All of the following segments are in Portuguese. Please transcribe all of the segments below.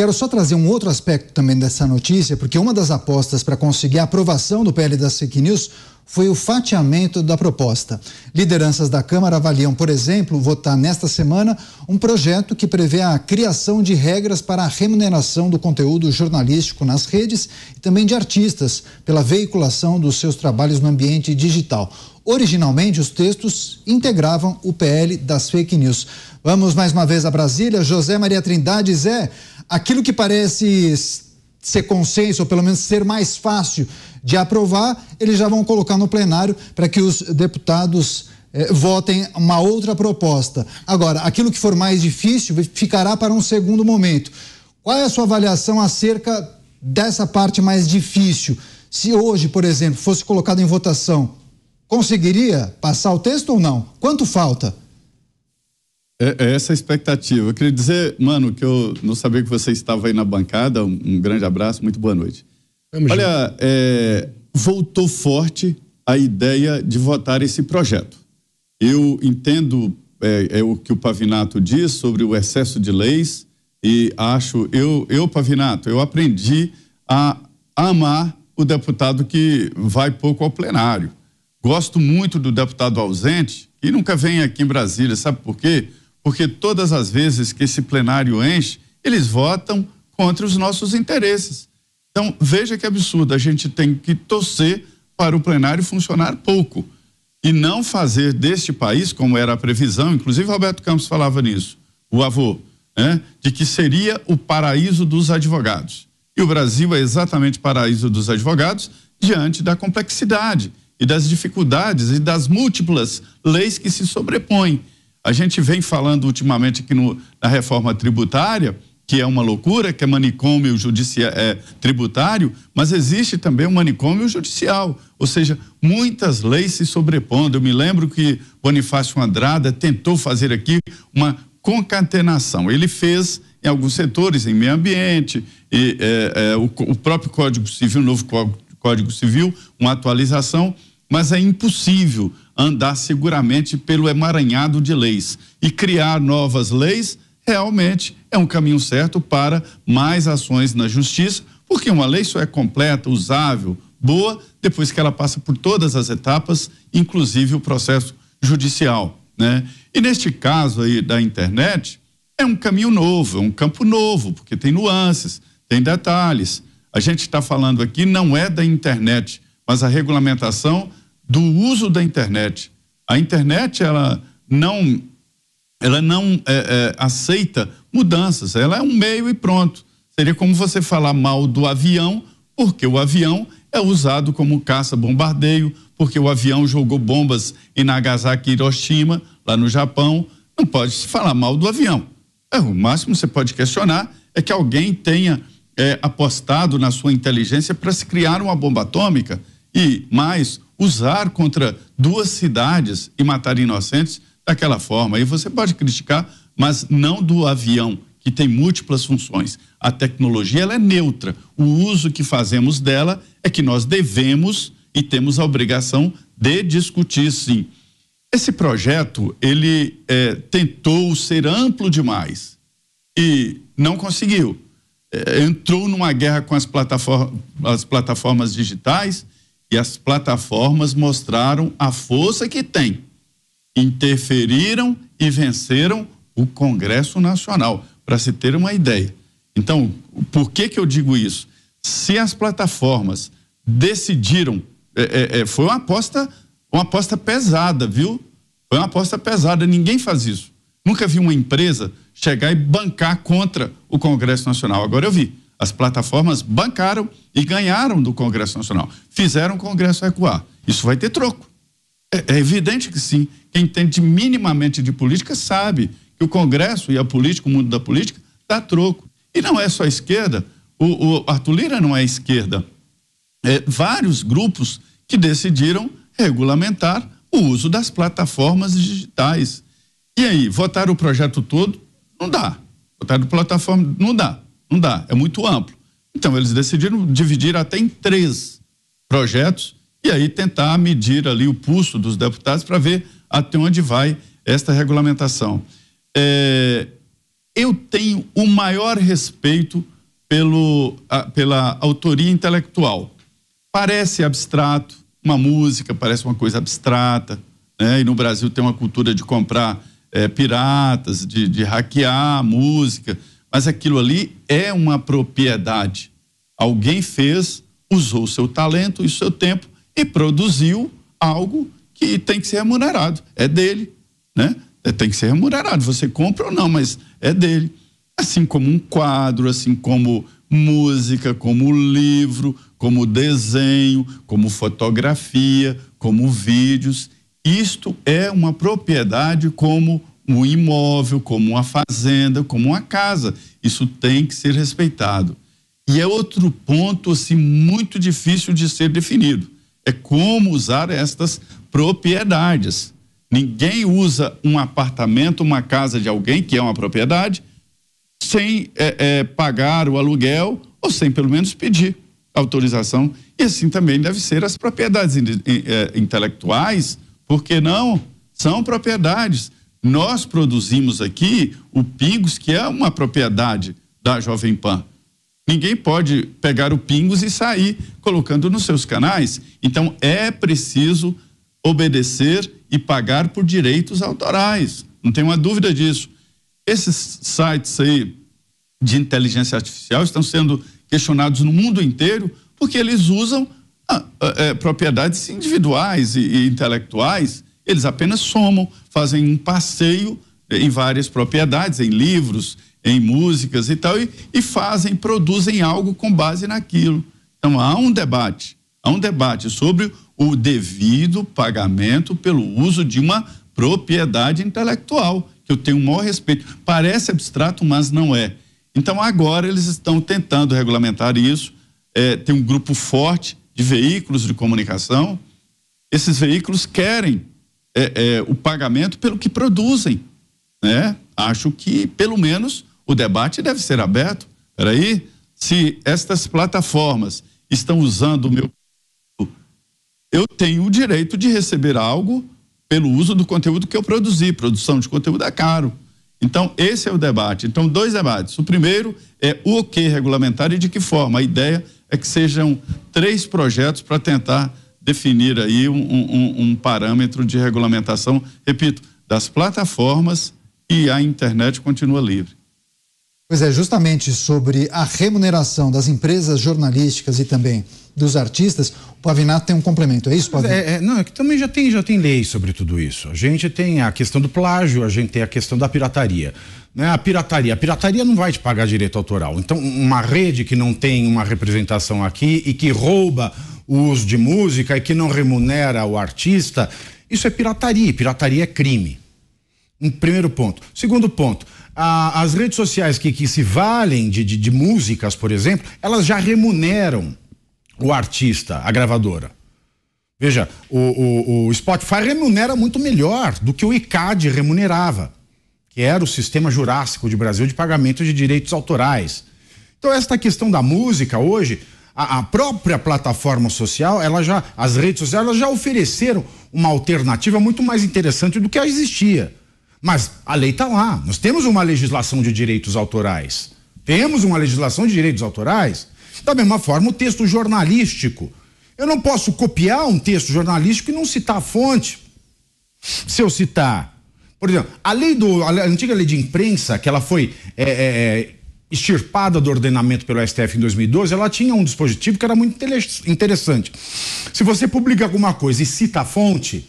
quero só trazer um outro aspecto também dessa notícia, porque uma das apostas para conseguir a aprovação do PL das fake news foi o fatiamento da proposta. Lideranças da Câmara avaliam, por exemplo, votar nesta semana um projeto que prevê a criação de regras para a remuneração do conteúdo jornalístico nas redes e também de artistas pela veiculação dos seus trabalhos no ambiente digital. Originalmente, os textos integravam o PL das fake news. Vamos mais uma vez a Brasília. José Maria Trindade, Zé, aquilo que parece ser consenso, ou pelo menos ser mais fácil de aprovar, eles já vão colocar no plenário para que os deputados eh, votem uma outra proposta. Agora, aquilo que for mais difícil ficará para um segundo momento. Qual é a sua avaliação acerca dessa parte mais difícil? Se hoje, por exemplo, fosse colocado em votação, conseguiria passar o texto ou não? Quanto falta? É, é essa a expectativa. Eu queria dizer, mano, que eu não sabia que você estava aí na bancada. Um, um grande abraço, muito boa noite. Vamos Olha, é, voltou forte a ideia de votar esse projeto. Eu entendo é, é, o que o Pavinato diz sobre o excesso de leis e acho, eu, eu Pavinato, eu aprendi a amar o deputado que vai pouco ao plenário. Gosto muito do deputado ausente e nunca vem aqui em Brasília, sabe por quê? porque todas as vezes que esse plenário enche, eles votam contra os nossos interesses. Então, veja que absurdo, a gente tem que torcer para o plenário funcionar pouco e não fazer deste país, como era a previsão, inclusive Roberto Campos falava nisso, o avô, né, de que seria o paraíso dos advogados. E o Brasil é exatamente paraíso dos advogados diante da complexidade e das dificuldades e das múltiplas leis que se sobrepõem. A gente vem falando ultimamente aqui no, na reforma tributária, que é uma loucura, que é manicômio judicia, é, tributário, mas existe também o um manicômio judicial, ou seja, muitas leis se sobrepondo. Eu me lembro que Bonifácio Andrada tentou fazer aqui uma concatenação. Ele fez em alguns setores, em meio ambiente, e, é, é, o, o, próprio Código Civil, o novo Código Civil, uma atualização, mas é impossível andar seguramente pelo emaranhado de leis e criar novas leis realmente é um caminho certo para mais ações na justiça, porque uma lei só é completa, usável, boa depois que ela passa por todas as etapas, inclusive o processo judicial, né? E neste caso aí da internet, é um caminho novo, é um campo novo, porque tem nuances, tem detalhes. A gente está falando aqui não é da internet, mas a regulamentação do uso da internet. A internet ela não, ela não é, é, aceita mudanças. Ela é um meio e pronto. Seria como você falar mal do avião, porque o avião é usado como caça-bombardeio, porque o avião jogou bombas em Nagasaki e Hiroshima, lá no Japão. Não pode se falar mal do avião. É, o máximo que você pode questionar é que alguém tenha é, apostado na sua inteligência para se criar uma bomba atômica. E mais, usar contra duas cidades e matar inocentes daquela forma. E você pode criticar, mas não do avião, que tem múltiplas funções. A tecnologia ela é neutra. O uso que fazemos dela é que nós devemos e temos a obrigação de discutir, sim. Esse projeto ele é, tentou ser amplo demais e não conseguiu. É, entrou numa guerra com as, plataform as plataformas digitais e as plataformas mostraram a força que têm, interferiram e venceram o Congresso Nacional, para se ter uma ideia. Então, por que, que eu digo isso? Se as plataformas decidiram, é, é, é, foi uma aposta, uma aposta pesada, viu? Foi uma aposta pesada, ninguém faz isso. Nunca vi uma empresa chegar e bancar contra o Congresso Nacional. Agora eu vi. As plataformas bancaram e ganharam do Congresso Nacional. Fizeram o Congresso recuar. Isso vai ter troco. É, é evidente que sim. Quem entende minimamente de política sabe que o Congresso e a política, o mundo da política, dá troco. E não é só a esquerda. O, o Arthur Lira não é a esquerda. É, vários grupos que decidiram regulamentar o uso das plataformas digitais. E aí, votar o projeto todo? Não dá. Votar de plataforma? Não dá. Não dá, é muito amplo. Então, eles decidiram dividir até em três projetos e aí tentar medir ali o pulso dos deputados para ver até onde vai esta regulamentação. É, eu tenho o maior respeito pelo, a, pela autoria intelectual. Parece abstrato, uma música parece uma coisa abstrata, né? e no Brasil tem uma cultura de comprar é, piratas, de, de hackear música, mas aquilo ali é uma propriedade. Alguém fez, usou o seu talento e o seu tempo e produziu algo que tem que ser remunerado. É dele, né? É, tem que ser remunerado. Você compra ou não, mas é dele. Assim como um quadro, assim como música, como livro, como desenho, como fotografia, como vídeos. Isto é uma propriedade como um imóvel, como uma fazenda, como uma casa. Isso tem que ser respeitado. E é outro ponto assim muito difícil de ser definido. É como usar estas propriedades. Ninguém usa um apartamento, uma casa de alguém que é uma propriedade, sem é, é, pagar o aluguel ou sem pelo menos pedir autorização. E assim também deve ser as propriedades é, intelectuais, porque não são propriedades. Nós produzimos aqui o Pingos, que é uma propriedade da Jovem Pan. Ninguém pode pegar o Pingos e sair colocando nos seus canais. Então é preciso obedecer e pagar por direitos autorais. Não tem uma dúvida disso. Esses sites aí de inteligência artificial estão sendo questionados no mundo inteiro porque eles usam ah, é, propriedades individuais e, e intelectuais eles apenas somam, fazem um passeio em várias propriedades, em livros, em músicas e tal, e, e fazem, produzem algo com base naquilo. Então há um debate, há um debate sobre o devido pagamento pelo uso de uma propriedade intelectual, que eu tenho o maior respeito. Parece abstrato, mas não é. Então agora eles estão tentando regulamentar isso. É, tem um grupo forte de veículos de comunicação. Esses veículos querem é, é, o pagamento pelo que produzem. Né? Acho que, pelo menos, o debate deve ser aberto. Peraí, se estas plataformas estão usando o meu. Eu tenho o direito de receber algo pelo uso do conteúdo que eu produzi. Produção de conteúdo é caro. Então, esse é o debate. Então, dois debates. O primeiro é o que regulamentar e de que forma. A ideia é que sejam três projetos para tentar definir aí um, um, um parâmetro de regulamentação, repito, das plataformas e a internet continua livre. Pois é, justamente sobre a remuneração das empresas jornalísticas e também dos artistas, o Pavinato tem um complemento, é isso, é, Pavinato? É, é, não, é que também já tem, já tem lei sobre tudo isso. A gente tem a questão do plágio, a gente tem a questão da pirataria. Né? A pirataria, a pirataria não vai te pagar direito autoral. Então, uma rede que não tem uma representação aqui e que rouba o uso de música e que não remunera o artista, isso é pirataria. Pirataria é crime. Um primeiro ponto. Segundo ponto, a, as redes sociais que, que se valem de, de, de músicas, por exemplo, elas já remuneram o artista, a gravadora. Veja, o, o, o, Spotify remunera muito melhor do que o ICAD remunerava, que era o sistema jurássico de Brasil de pagamento de direitos autorais. Então, esta questão da música hoje, a, a própria plataforma social, ela já, as redes sociais elas já ofereceram uma alternativa muito mais interessante do que a existia. Mas a lei está lá. Nós temos uma legislação de direitos autorais. Temos uma legislação de direitos autorais. Da mesma forma, o texto jornalístico. Eu não posso copiar um texto jornalístico e não citar a fonte. Se eu citar, por exemplo, a lei do. a antiga lei de imprensa, que ela foi é, é, é extirpada do ordenamento pelo STF em 2012, ela tinha um dispositivo que era muito interessante. Se você publica alguma coisa e cita a fonte,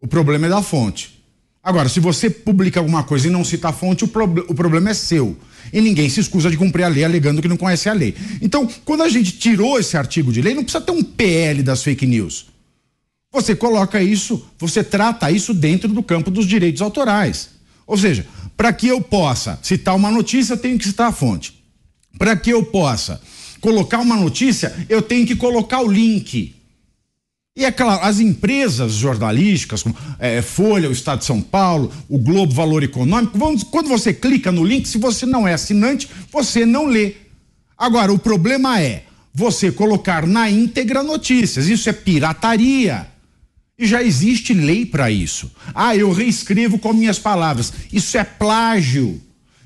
o problema é da fonte. Agora, se você publica alguma coisa e não cita a fonte, o, prob o problema é seu. E ninguém se escusa de cumprir a lei alegando que não conhece a lei. Então, quando a gente tirou esse artigo de lei, não precisa ter um PL das fake news. Você coloca isso, você trata isso dentro do campo dos direitos autorais. Ou seja, para que eu possa citar uma notícia, eu tenho que citar a fonte. Para que eu possa colocar uma notícia, eu tenho que colocar o link. E é claro, as empresas jornalísticas, como é, Folha, o Estado de São Paulo, o Globo Valor Econômico, quando você clica no link, se você não é assinante, você não lê. Agora, o problema é você colocar na íntegra notícias. Isso é pirataria já existe lei para isso. Ah, eu reescrevo com minhas palavras. Isso é plágio.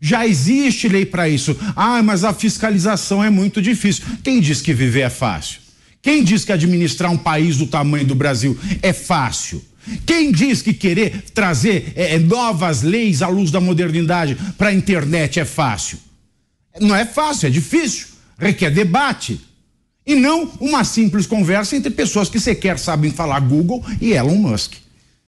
Já existe lei para isso. Ah, mas a fiscalização é muito difícil. Quem diz que viver é fácil? Quem diz que administrar um país do tamanho do Brasil é fácil? Quem diz que querer trazer é, é novas leis à luz da modernidade para a internet é fácil? Não é fácil, é difícil. Requer debate e não uma simples conversa entre pessoas que sequer sabem falar Google e Elon Musk.